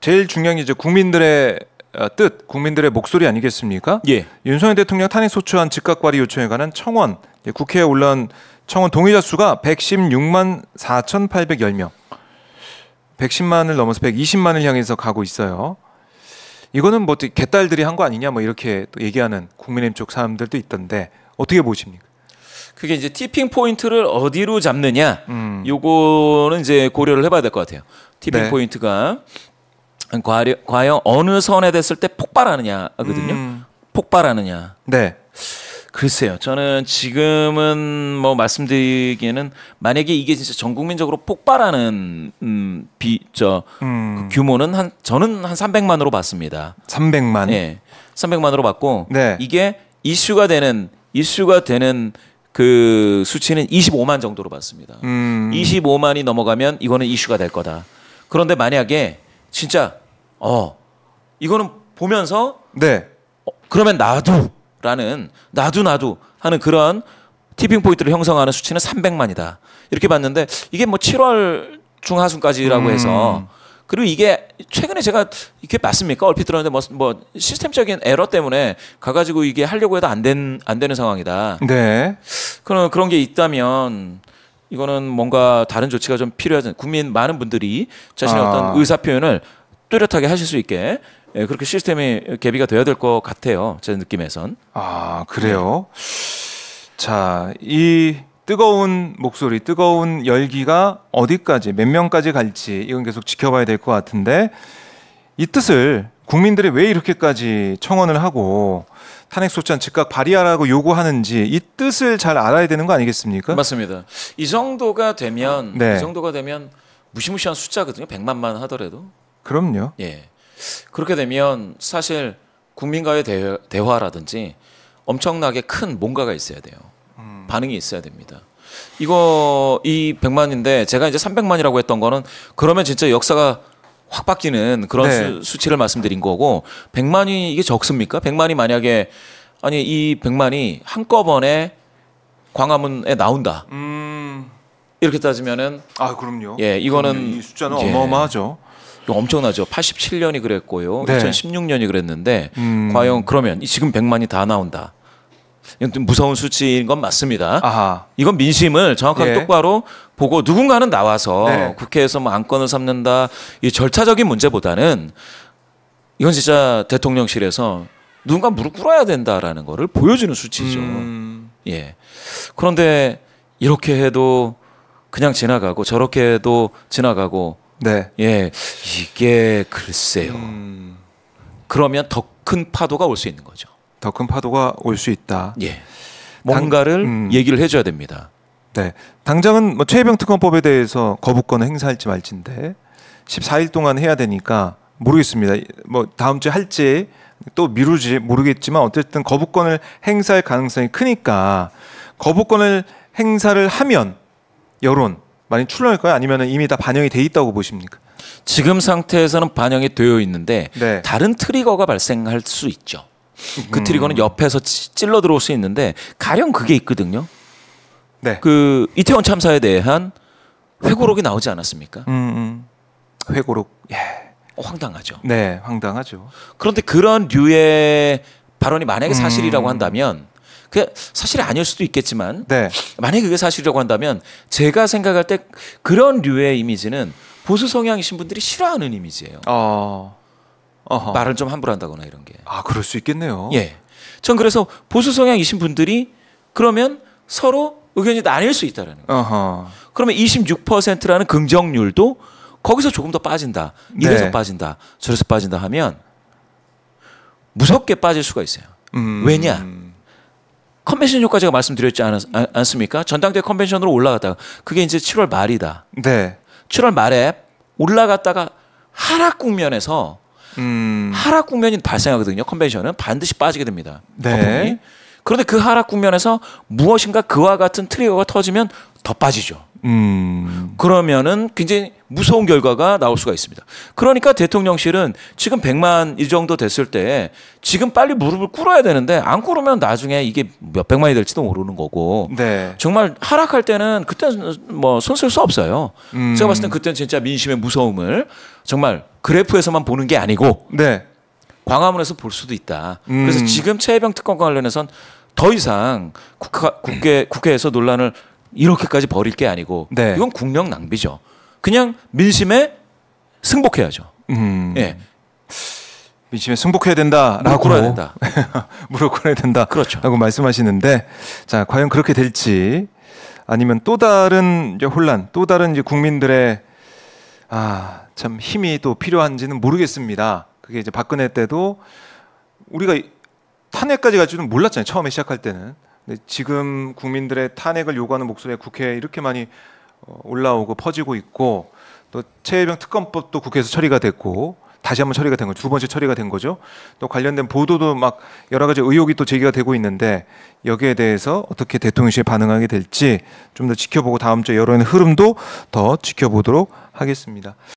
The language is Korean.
제일 중요한 게 이제 국민들의 아, 뜻, 국민들의 목소리 아니겠습니까? 예. 윤석열 대통령 탄핵 소추안 즉각 발의 요청에 관한 청원 국회에 올라온 청원 동의자 수가 116만 4,810명. 110만을 넘어서 120만을 향해서 가고 있어요. 이거는 뭐 개딸들이 한 거 아니냐 뭐 이렇게 또 얘기하는 국민의힘 쪽 사람들도 있던데 어떻게 보십니까? 그게 이제 티핑 포인트를 어디로 잡느냐 음. 요거는 이제 고려를 해봐야 될 것 같아요. 티핑 네. 포인트가 과려, 과연 어느 선에 됐을 때 폭발하느냐거든요. 음. 폭발하느냐. 네. 글쎄요. 저는 지금은 뭐 말씀드리기에는 만약에 이게 진짜 전 국민적으로 폭발하는 음, 비저 음. 그 규모는 한 저는 한 300만으로 봤습니다. 300만. 예. 300만으로 봤고 네. 이게 이슈가 되는 이슈가 되는 그 수치는 25만 정도로 봤습니다. 음. 25만이 넘어가면 이거는 이슈가 될 거다. 그런데 만약에 진짜 어 이거는 보면서 네. 어, 그러면 나도라는 나도 나도 하는 그런 티핑 포인트를 형성하는 수치는 300만이다. 이렇게 봤는데 이게 뭐 7월 중하순까지라고 음. 해서 그리고 이게 최근에 제가 이게 맞습니까? 얼핏 들었는데 뭐, 뭐 시스템적인 에러 때문에 가가지고 이게 하려고 해도 안 된 안 되는 상황이다. 네. 그런 그런 게 있다면 이거는 뭔가 다른 조치가 좀 필요하지 국민 많은 분들이 자신의 아. 어떤 의사 표현을 뚜렷하게 하실 수 있게 예, 그렇게 시스템이 개비가 되어야 될 것 같아요. 제 느낌에선. 아 그래요. 자 이 뜨거운 목소리, 뜨거운 열기가 어디까지 몇 명까지 갈지 이건 계속 지켜봐야 될 것 같은데 이 뜻을 국민들이 왜 이렇게까지 청원을 하고 탄핵소추안 즉각 발의하라고 요구하는지 이 뜻을 잘 알아야 되는 거 아니겠습니까? 맞습니다. 이 정도가 되면 네. 이 정도가 되면 무시무시한 숫자거든요. 100만만 하더라도. 그럼요. 예. 그렇게 되면 사실 국민과의 대화, 라든지 엄청나게 큰 뭔가가 있어야 돼요. 음. 반응이 있어야 됩니다. 이거 이 100만인데 제가 이제 300만이라고 했던 거는 그러면 진짜 역사가 확 바뀌는 그런 네. 수, 치를 말씀드린 거고 100만이 이게 적습니까? 100만이 만약에 아니 이 100만이 한꺼번에 광화문에 나온다. 음... 이렇게 따지면은 아 그럼요. 예, 이거는 이 숫자는 예, 어마어마하죠. 엄청나죠. 87년이 그랬고요. 네. 2016년이 그랬는데 음... 과연 그러면 지금 100만이 다 나온다. 이건 좀 무서운 수치인 건 맞습니다. 아하. 이건 민심을 정확하게 예. 똑바로 보고 누군가는 나와서 네. 국회에서 뭐 안건을 삼는다 이 절차적인 문제보다는 이건 진짜 대통령실에서 누군가 무릎 꿇어야 된다라는 거를 보여주는 수치죠. 음. 예. 그런데 이렇게 해도 그냥 지나가고 저렇게 해도 지나가고 네. 예. 이게 글쎄요. 음. 그러면 더 큰 파도가 올 수 있는 거죠. 더큰 파도가 올 수 있다. 예. 뭔가를 당, 음. 얘기를 해줘야 됩니다. 네. 당장은 뭐 최혜병 특검법에 대해서 거부권을 행사할지 말지인데 14일 동안 해야 되니까 모르겠습니다. 뭐 다음 주에 할지 또 미루지 모르겠지만 어쨌든 거부권을 행사할 가능성이 크니까 거부권을 행사를 하면 여론 많이 출렁일까요? 아니면 이미 다 반영이 돼 있다고 보십니까? 지금 상태에서는 반영이 되어 있는데 네. 다른 트리거가 발생할 수 있죠. 그 트리거는 음. 옆에서 찔러 들어올 수 있는데 가령 그게 있거든요. 네. 그 이태원 참사에 대한 회고록이 나오지 않았습니까? 음, 음. 회고록. 예. 어, 황당하죠. 네, 황당하죠. 그런데 그런 류의 발언이 만약에 음. 사실이라고 한다면 그 사실이 아닐 수도 있겠지만 네. 만약에 그게 사실이라고 한다면 제가 생각할 때 그런 류의 이미지는 보수 성향이신 분들이 싫어하는 이미지예요. 어... 어허. 말을 좀 함부로 한다거나 이런 게. 아, 그럴 수 있겠네요. 예. 전 그래서 보수 성향이신 분들이 그러면 서로 의견이 나뉠 수 있다라는 거예요. 어허. 그러면 26%라는 긍정률도 거기서 조금 더 빠진다. 이래서 네. 빠진다. 저래서 빠진다 하면 무섭게 빠질 수가 있어요. 음. 왜냐? 컨벤션 효과 제가 말씀드렸지 않, 아, 습니까 전당대 컨벤션으로 올라갔다가 그게 이제 7월 말이다. 네. 7월 말에 올라갔다가 하락 국면에서 음. 하락 국면이 발생하거든요. 컨벤션은 반드시 빠지게 됩니다. 네. 거품이. 그런데 그 하락 국면에서 무엇인가 그와 같은 트리거가 터지면 더 빠지죠. 음. 그러면은 굉장히 무서운 결과가 나올 수가 있습니다. 그러니까 대통령실은 지금 100만 이 정도 됐을 때 지금 빨리 무릎을 꿇어야 되는데 안 꿇으면 나중에 이게 몇 백만이 될지도 모르는 거고 네. 정말 하락할 때는 그때는 뭐 손쓸 수 없어요. 음. 제가 봤을 땐 그때는 진짜 민심의 무서움을 정말 그래프에서만 보는 게 아니고 네. 광화문에서 볼 수도 있다. 음. 그래서 지금 최혜병 특검 관련해선 더 이상 국가, 국회 국회에서 논란을 이렇게까지 벌일 게 아니고 네. 이건 국력 낭비죠. 그냥 민심에 승복해야죠. 음. 예. 민심에 승복해야 된다라고 물어야 된다. 무릎 꿇어야 된다. 그렇죠. 라고 말씀하시는데 자, 과연 그렇게 될지 아니면 또 다른 이제 혼란, 또 다른 이제 국민들의 아, 참 힘이 또 필요한지는 모르겠습니다. 그게 이제 박근혜 때도 우리가 탄핵까지 갈 줄은 몰랐잖아요. 처음에 시작할 때는. 근데 지금 국민들의 탄핵을 요구하는 목소리에 국회에 이렇게 많이 어, 올라오고 퍼지고 있고 또 최혜병 특검법도 국회에서 처리가 됐고 다시 한 번 처리가 된 거죠. 두 번째 처리가 된 거죠. 또 관련된 보도도 막 여러 가지 의혹이 또 제기가 되고 있는데 여기에 대해서 어떻게 대통령실 반응하게 될지 좀 더 지켜보고 다음 주 여론의 흐름도 더 지켜보도록 하겠습니다.